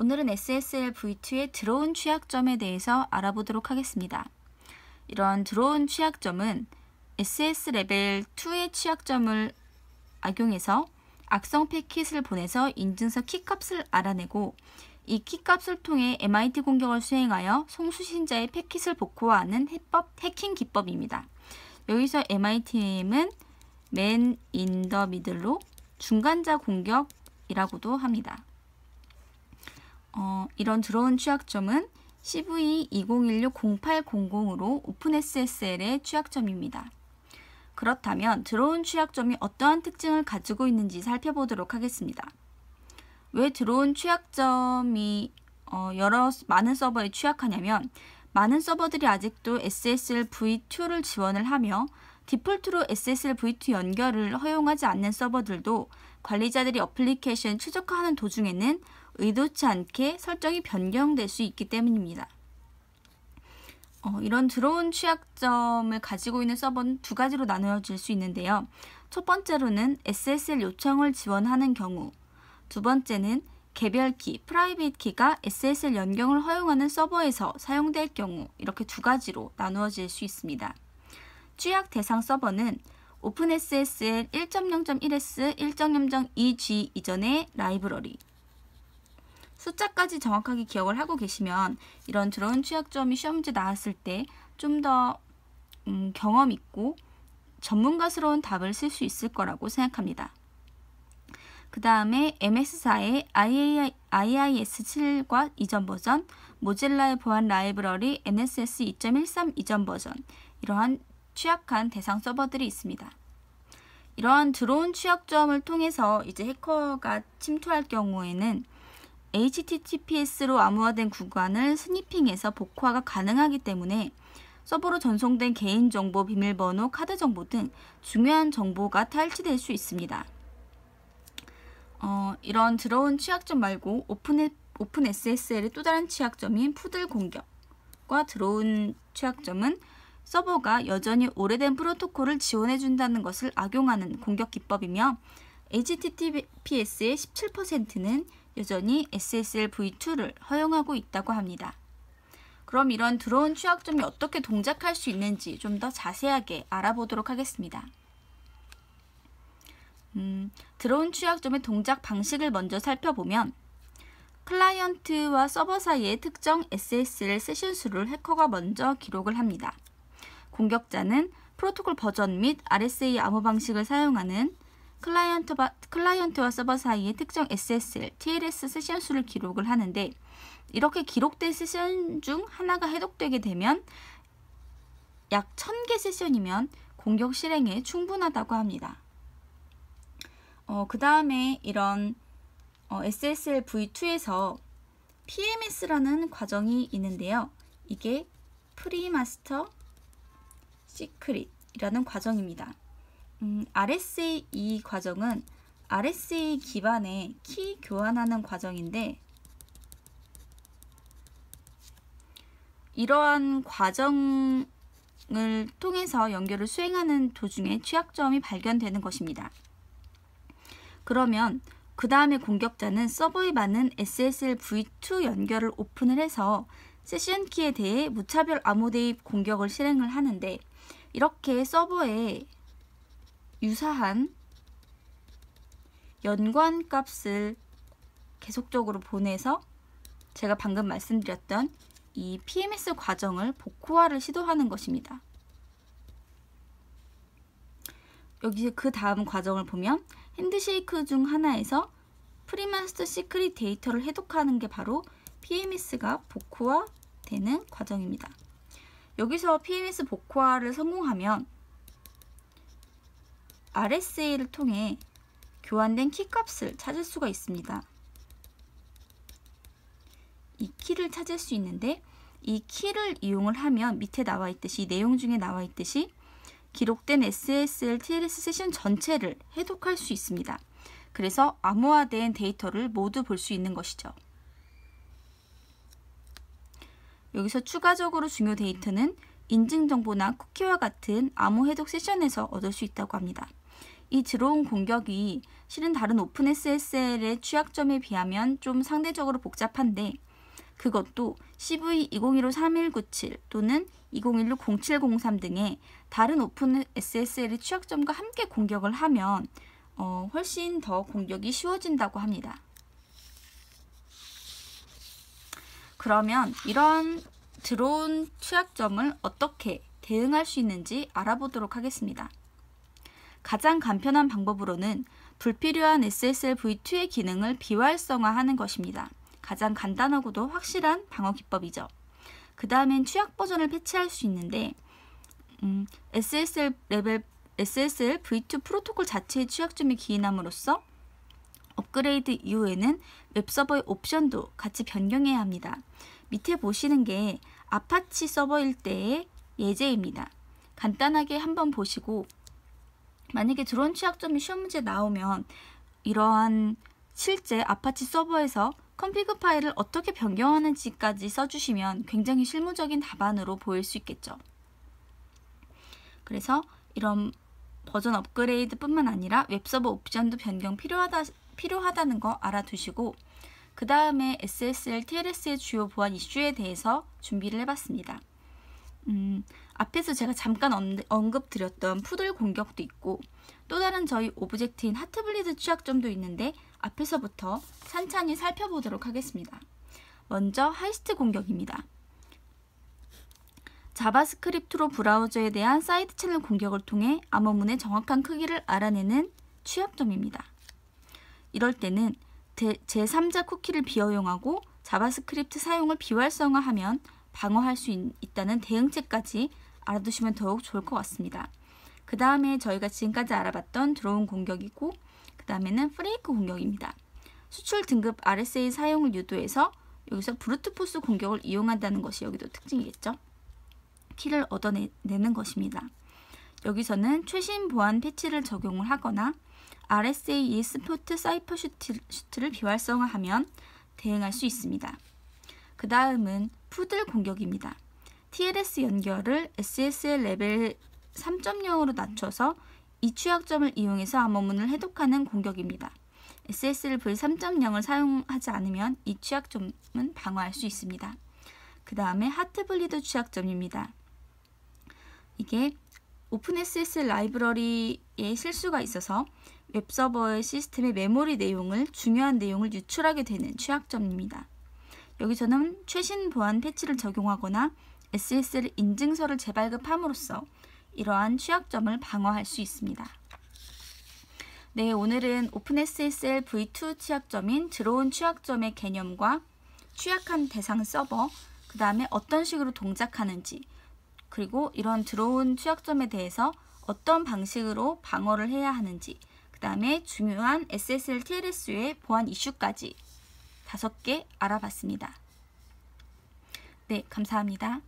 오늘은 SSL V2의 드러운 취약점에 대해서 알아보도록 하겠습니다. 이런 드러 취약점은 SS 레벨 2의 취약점을 악용해서 악성 패킷을 보내서 인증서 키값을 알아내고 이 키값을 통해 MIT 공격을 수행하여 송수신자의 패킷을 복호하는 해법, 해킹 기법입니다. 여기서 MITM은 맨 인 더 미들로 중간자 공격이라고도 합니다. 어, 이런 드론 취약점은 CV2016-0800으로 e 오픈SSL의 취약점입니다. 그렇다면 들어 취약점이 어떠한 특징을 가지고 있는지 살펴보도록 하겠습니다. 왜들어 취약점이 어, 여러 많은 서버에 취약하냐면 많은 서버들이 아직도 SSL V2를 지원을 하며 디폴트로 SSL V2 연결을 허용하지 않는 서버들도 관리자들이 어플리케이션 최적화하는 도중에는 의도치 않게 설정이 변경될 수 있기 때문입니다. 어, 이런 들어 취약점을 가지고 있는 서버는 두 가지로 나누어질 수 있는데요. 첫 번째로는 SSL 요청을 지원하는 경우, 두 번째는 개별 키, 프라이빗 키가 SSL 연경을 허용하는 서버에서 사용될 경우 이렇게 두 가지로 나누어질 수 있습니다. 취약 대상 서버는 OpenSSL 1.0.1S 1.0.2G 이전의 라이브러리, 숫자까지 정확하게 기억을 하고 계시면 이런 드러운 취약점이 시험지 나왔을 때 좀더 음, 경험 있고 전문가스러운 답을 쓸 수 있을 거라고 생각합니다. 그 다음에 MS4의 IIS7과 이전 버전, 모질라의 보안 라이브러리 NSS 2.13 이전 버전 이러한 취약한 대상 서버들이 있습니다. 이러한 드론 취약점을 통해서 이제 해커가 침투할 경우에는 HTTPS로 암호화된 구간을 스니핑해서 복화가 가능하기 때문에 서버로 전송된 개인정보, 비밀번호, 카드정보 등 중요한 정보가 탈취될 수 있습니다. 어, 이런 들어온 취약점 말고 오픈, 오픈 SSL의 또 다른 취약점인 푸들 공격과 들어온 취약점은 서버가 여전히 오래된 프로토콜을 지원해준다는 것을 악용하는 공격 기법이며 HTTPS의 17%는 여전히 SSL V2를 허용하고 있다고 합니다. 그럼 이런 들어온 취약점이 어떻게 동작할 수 있는지 좀 더 자세하게 알아보도록 하겠습니다. 음, 들어온 취약점의 동작 방식을 먼저 살펴보면 클라이언트와 서버 사이의 특정 SSL 세션 수를 해커가 먼저 기록을 합니다. 공격자는 프로토콜 버전 및 RSA 암호 방식을 사용하는 클라이언트와, 클라이언트와 서버 사이의 특정 SSL, TLS 세션 수를 기록을 하는데 이렇게 기록된 세션 중 하나가 해독되게 되면 약 1000개 세션이면 공격 실행에 충분하다고 합니다. 어, 그 다음에 이런 어, SSL V2에서 PMS라는 과정이 있는데요. 이게 프리마스터 시크릿이라는 과정입니다. 음, RSA 2 과정은 RSA 기반의 키 교환하는 과정인데 이러한 과정을 통해서 연결을 수행하는 도중에 취약점이 발견되는 것입니다. 그러면 그 다음에 공격자는 서버에 맞는 SSL V2 연결을 오픈을 해서 세션 키에 대해 무차별 암호 대입 공격을 실행을 하는데 이렇게 서버에 유사한 연관 값을 계속적으로 보내서 제가 방금 말씀드렸던 이 PMS 과정을 복호화를 시도하는 것입니다. 여기 그 다음 과정을 보면 핸드쉐이크 중 하나에서 프리마스터 시크릿 데이터를 해독하는 게 바로 PMS가 복호화되는 과정입니다. 여기서 PMS 복호화를 성공하면 RSA를 통해 교환된 키값을 찾을 수가 있습니다. 이 키를 찾을 수 있는데 이 키를 이용을 하면 밑에 나와 있듯이 내용 중에 나와 있듯이 기록된 SSL TLS 세션 전체를 해독할 수 있습니다. 그래서 암호화된 데이터를 모두 볼 수 있는 것이죠. 여기서 추가적으로 중요 데이터는 인증 정보나 쿠키와 같은 암호 해독 세션에서 얻을 수 있다고 합니다. 이 드론 공격이 실은 다른 오픈 SSL의 취약점에 비하면 좀 상대적으로 복잡한데 그것도 CV2015-3197 또는 2016-0703 등의 다른 오픈 SSL의 취약점과 함께 공격을 하면 어, 훨씬 더 공격이 쉬워진다고 합니다. 그러면 이런 드론 취약점을 어떻게 대응할 수 있는지 알아보도록 하겠습니다. 가장 간편한 방법으로는 불필요한 SSLV2의 기능을 비활성화하는 것입니다. 가장 간단하고도 확실한 방어 기법이죠. 그 다음엔 취약 버전을 패치할 수 있는데 음, SSL 레벨 SSL V2 프로토콜 자체의 취약점이 기인함으로써 업그레이드 이후에는 웹서버의 옵션도 같이 변경해야 합니다. 밑에 보시는 게 아파치 서버일 때의 예제입니다. 간단하게 한번 보시고 만약에 드론 취약점이 시험 문제 나오면 이러한 실제 아파치 서버에서 컴피그 파일을 어떻게 변경하는지까지 써주시면 굉장히 실무적인 답안으로 보일 수 있겠죠. 그래서 이런 버전 업그레이드 뿐만 아니라 웹서버 옵션도 변경 필요하다, 필요하다는 거 알아두시고 그 다음에 SSL TLS의 주요 보안 이슈에 대해서 준비를 해봤습니다. 음, 앞에서 제가 잠깐 언급드렸던 푸들 공격도 있고 또 다른 저희 오브젝트인 하트블리드 취약점도 있는데 앞에서부터 찬찬히 살펴보도록 하겠습니다. 먼저 하이스트 공격입니다. 자바스크립트로 브라우저에 대한 사이드 채널 공격을 통해 암호문의 정확한 크기를 알아내는 취약점입니다. 이럴 때는 제3자 쿠키를 비어용하고 자바스크립트 사용을 비활성화하면 방어할 수 있, 다는 대응책까지 알아두시면 더욱 좋을 것 같습니다. 그 다음에 저희가 지금까지 알아봤던 드론 공격이고 그 다음에는 프레이크 공격입니다. 수출 등급 RSA 사용을 유도해서 여기서 브루트포스 공격을 이용한다는 것이 여기도 특징이겠죠. 키를 얻어내는 것입니다. 여기서는 최신 보안 패치를 적용을 하거나 RSA e스포트 사이퍼 슈트를 비활성화하면 대응할 수 있습니다. 그 다음은 푸들 공격입니다. TLS 연결을 SSL 레벨 3.0으로 낮춰서 이취약점을 이용해서 암호문을 해독하는 공격입니다. SSL v3.0을 사용하지 않으면 이 취약점은 방어할 수 있습니다. 그 다음에 하트블리드 취약점입니다. 이게 오픈 SSL 라이브러리에 실수가 있어서 웹서버의 시스템의 메모리 내용을 중요한 내용을 유출하게 되는 취약점입니다. 여기서는 최신 보안 패치를 적용하거나 SSL 인증서를 재발급함으로써 이러한 취약점을 방어할 수 있습니다. 네, 오늘은 오픈 SSL V2 취약점인 들어온 취약점의 개념과 취약한 대상 서버, 그 다음에 어떤 식으로 동작하는지, 그리고 이런 들어온 취약점에 대해서 어떤 방식으로 방어를 해야 하는지, 그 다음에 중요한 SSL TLS의 보안 이슈까지 다섯 개 알아봤습니다. 네, 감사합니다.